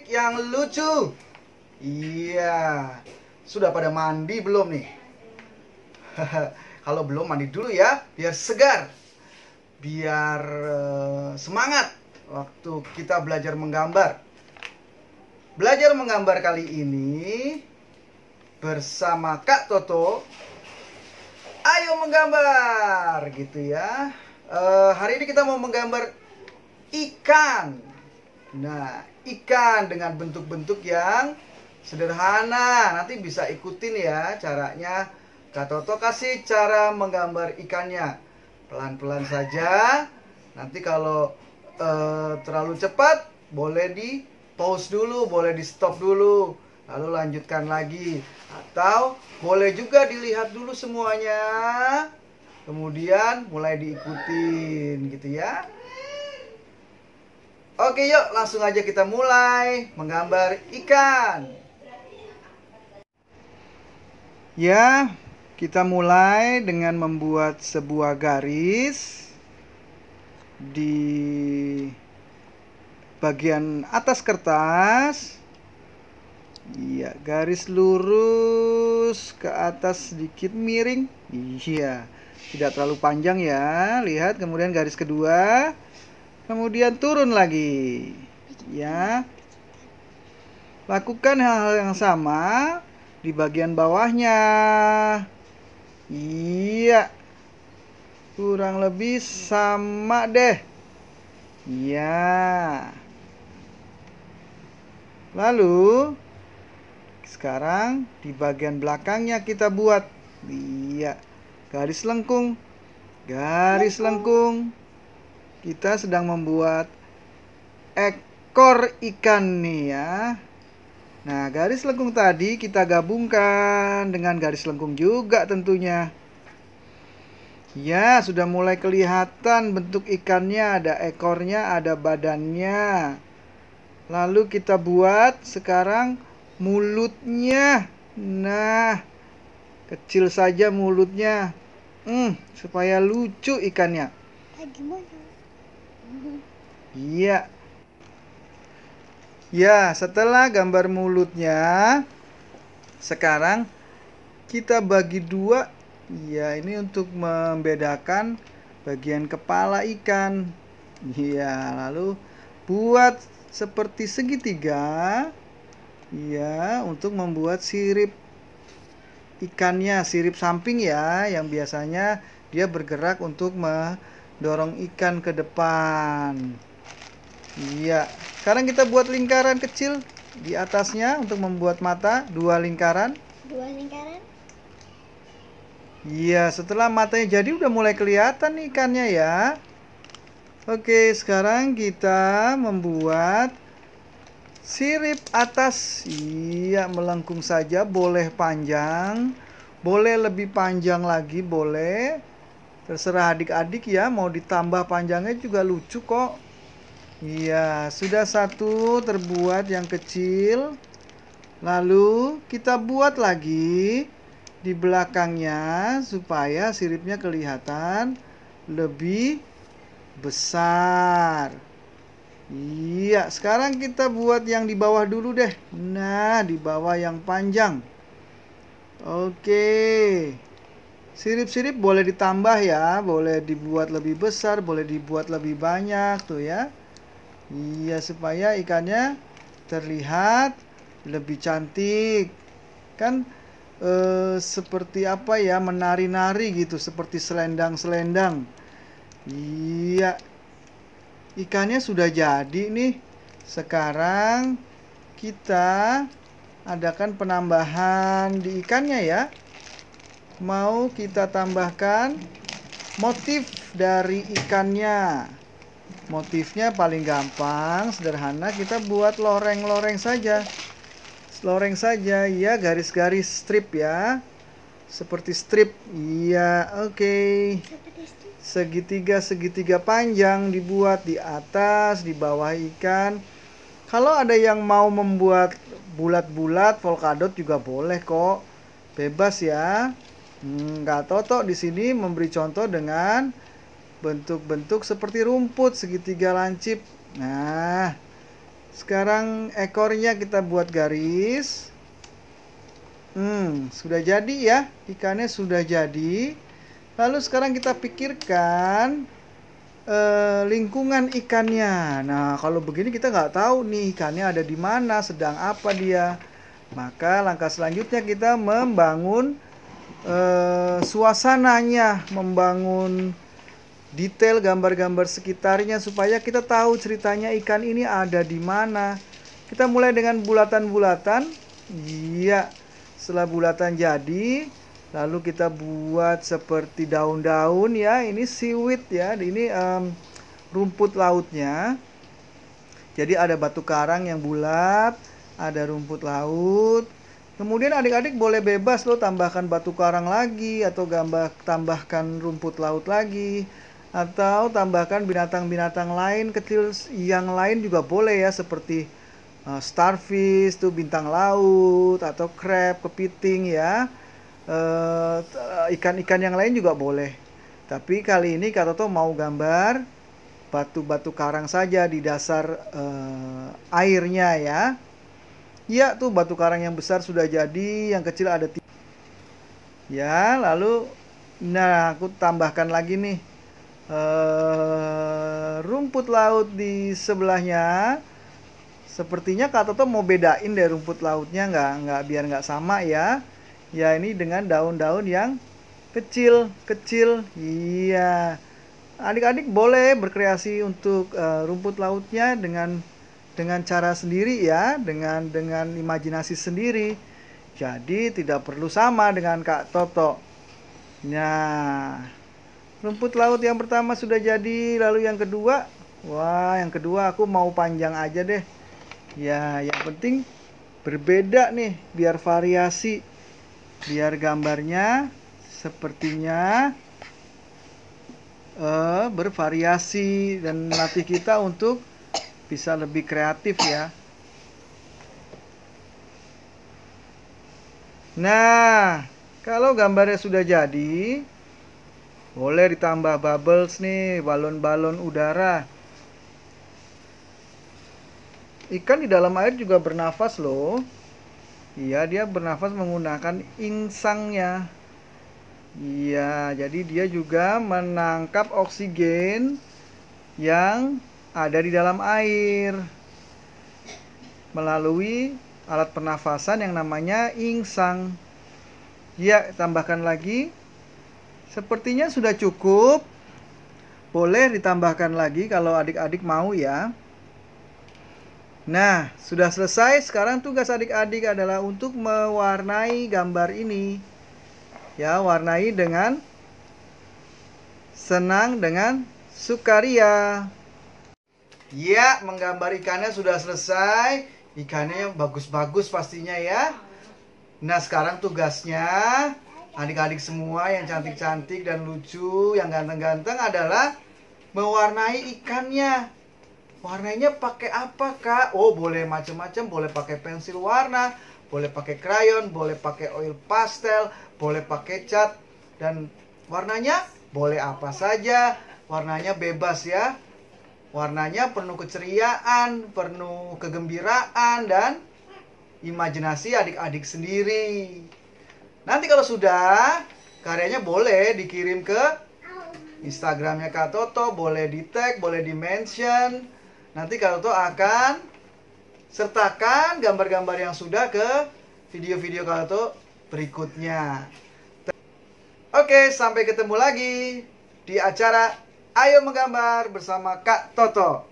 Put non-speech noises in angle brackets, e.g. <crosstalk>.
cantik, yang lucu. Iya. Sudah pada mandi belum nih? <laughs> Kalau belum mandi dulu ya, biar segar. Biar uh, semangat waktu kita belajar menggambar. Belajar menggambar kali ini bersama Kak Toto. Ayo menggambar gitu ya. Uh, hari ini kita mau menggambar ikan. Nah, ikan dengan bentuk-bentuk yang sederhana. Nanti bisa ikutin ya caranya. Kak Toto kasih cara menggambar ikannya. Pelan-pelan saja. Nanti kalau e, terlalu cepat boleh di pause dulu, boleh di stop dulu. Lalu lanjutkan lagi. Atau boleh juga dilihat dulu semuanya. Kemudian mulai diikutin gitu ya. Oke yuk langsung aja kita mulai menggambar ikan Ya kita mulai dengan membuat sebuah garis Di bagian atas kertas Iya garis lurus ke atas sedikit miring Iya tidak terlalu panjang ya Lihat kemudian garis kedua kemudian turun lagi ya lakukan hal-hal yang sama di bagian bawahnya iya kurang lebih sama deh iya lalu sekarang di bagian belakangnya kita buat iya garis lengkung garis lengkung, lengkung kita sedang membuat ekor ikan nih ya nah garis lengkung tadi kita gabungkan dengan garis lengkung juga tentunya ya sudah mulai kelihatan bentuk ikannya ada ekornya ada badannya lalu kita buat sekarang mulutnya nah kecil saja mulutnya hmm, supaya lucu ikannya Iya. Ya, setelah gambar mulutnya, sekarang kita bagi dua. Ya, ini untuk membedakan bagian kepala ikan. Iya, lalu buat seperti segitiga. Iya, untuk membuat sirip ikannya, sirip samping ya, yang biasanya dia bergerak untuk me dorong ikan ke depan iya sekarang kita buat lingkaran kecil di atasnya untuk membuat mata dua lingkaran dua lingkaran iya setelah matanya jadi udah mulai kelihatan ikannya ya Oke, sekarang kita membuat sirip atas. Iya, melengkung saja, boleh panjang, boleh lebih panjang lagi, boleh. Terserah adik-adik ya, mau ditambah panjangnya juga lucu kok. Iya, sudah satu terbuat yang kecil. Lalu kita buat lagi di belakangnya supaya siripnya kelihatan lebih besar. Iya, sekarang kita buat yang di bawah dulu deh. Nah, di bawah yang panjang. Oke. Sirip-sirip boleh ditambah ya, boleh dibuat lebih besar, boleh dibuat lebih banyak tuh ya. Iya supaya ikannya terlihat lebih cantik. Kan e, seperti apa ya menari-nari gitu, seperti selendang-selendang. Iya. Ikannya sudah jadi nih. Sekarang kita adakan penambahan di ikannya ya mau kita tambahkan motif dari ikannya motifnya paling gampang sederhana kita buat loreng-loreng saja loreng saja ya garis-garis strip ya seperti strip iya oke okay. segitiga segitiga panjang dibuat di atas di bawah ikan kalau ada yang mau membuat bulat-bulat polkadot juga boleh kok bebas ya Enggak Toto di sini memberi contoh dengan bentuk-bentuk seperti rumput segitiga lancip. Nah, sekarang ekornya kita buat garis. Hmm, sudah jadi ya. Ikannya sudah jadi. Lalu sekarang kita pikirkan eh, lingkungan ikannya. Nah, kalau begini kita nggak tahu nih ikannya ada di mana, sedang apa dia. Maka langkah selanjutnya kita membangun eh, suasananya, membangun detail gambar-gambar sekitarnya supaya kita tahu ceritanya ikan ini ada di mana. Kita mulai dengan bulatan-bulatan. Iya. Setelah bulatan jadi, lalu kita buat seperti daun-daun ya. Ini siwit ya. Ini um, rumput lautnya. Jadi ada batu karang yang bulat, ada rumput laut, Kemudian adik-adik boleh bebas loh tambahkan batu karang lagi atau gambar tambahkan rumput laut lagi atau tambahkan binatang-binatang lain kecil yang lain juga boleh ya seperti eh, starfish tuh bintang laut atau crab kepiting ya eh, ikan-ikan yang lain juga boleh. Tapi kali ini kata Toto mau gambar batu-batu karang saja di dasar eh, airnya ya. Ya, tuh batu karang yang besar sudah jadi, yang kecil ada tiga. Ya, lalu nah aku tambahkan lagi nih. Eh, rumput laut di sebelahnya sepertinya Kak Toto mau bedain deh rumput lautnya nggak nggak biar nggak sama ya ya ini dengan daun-daun yang kecil kecil iya adik-adik boleh berkreasi untuk uh, rumput lautnya dengan dengan cara sendiri ya, dengan dengan imajinasi sendiri. Jadi tidak perlu sama dengan Kak Toto. Nah, rumput laut yang pertama sudah jadi, lalu yang kedua, wah yang kedua aku mau panjang aja deh. Ya, yang penting berbeda nih, biar variasi, biar gambarnya sepertinya uh, bervariasi dan nanti kita untuk bisa lebih kreatif ya. Nah, kalau gambarnya sudah jadi, boleh ditambah bubbles nih, balon-balon udara. Ikan di dalam air juga bernafas loh. Iya, dia bernafas menggunakan insangnya. Iya, jadi dia juga menangkap oksigen yang ada di dalam air melalui alat pernafasan yang namanya insang. Ya, tambahkan lagi. Sepertinya sudah cukup. Boleh ditambahkan lagi kalau adik-adik mau ya. Nah, sudah selesai. Sekarang tugas adik-adik adalah untuk mewarnai gambar ini. Ya, warnai dengan senang dengan sukaria. Ya, menggambar ikannya sudah selesai. Ikannya yang bagus-bagus pastinya ya. Nah, sekarang tugasnya adik-adik semua yang cantik-cantik dan lucu, yang ganteng-ganteng adalah mewarnai ikannya. Warnanya pakai apa, Kak? Oh, boleh macam-macam, boleh pakai pensil warna, boleh pakai krayon, boleh pakai oil pastel, boleh pakai cat dan warnanya boleh apa saja. Warnanya bebas ya. Warnanya penuh keceriaan, penuh kegembiraan dan imajinasi adik-adik sendiri. Nanti kalau sudah, karyanya boleh dikirim ke Instagramnya Kak Toto, boleh di tag, boleh di mention. Nanti Kak Toto akan sertakan gambar-gambar yang sudah ke video-video Kak Toto berikutnya. Oke, sampai ketemu lagi di acara Ayo menggambar bersama Kak Toto.